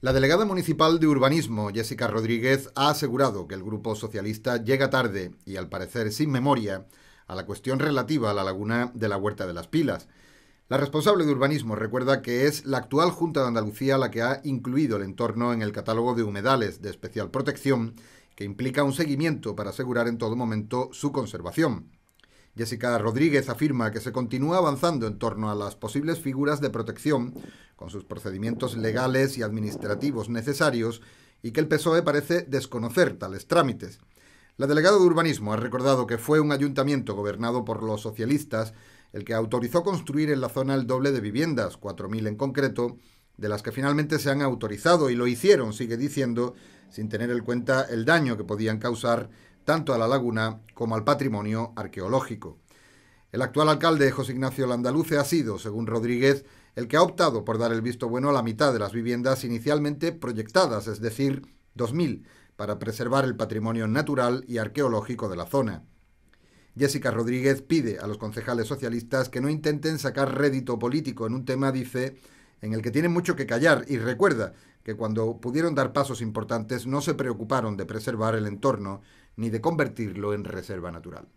La delegada municipal de urbanismo, Jessica Rodríguez, ha asegurado que el Grupo Socialista llega tarde y al parecer sin memoria a la cuestión relativa a la laguna de la Huerta de las Pilas. La responsable de urbanismo recuerda que es la actual Junta de Andalucía la que ha incluido el entorno en el catálogo de humedales de especial protección, que implica un seguimiento para asegurar en todo momento su conservación. Jessica Rodríguez afirma que se continúa avanzando en torno a las posibles figuras de protección con sus procedimientos legales y administrativos necesarios, y que el PSOE parece desconocer tales trámites. La delegada de urbanismo ha recordado que fue un ayuntamiento gobernado por los socialistas el que autorizó construir en la zona el doble de viviendas, 4.000 en concreto, de las que finalmente se han autorizado y lo hicieron, sigue diciendo, sin tener en cuenta el daño que podían causar tanto a la laguna como al patrimonio arqueológico. El actual alcalde José Ignacio Landaluce ha sido, según Rodríguez, el que ha optado por dar el visto bueno a la mitad de las viviendas inicialmente proyectadas, es decir, 2.000, para preservar el patrimonio natural y arqueológico de la zona. Jessica Rodríguez pide a los concejales socialistas que no intenten sacar rédito político en un tema, dice, en el que tienen mucho que callar y recuerda que cuando pudieron dar pasos importantes no se preocuparon de preservar el entorno ni de convertirlo en reserva natural.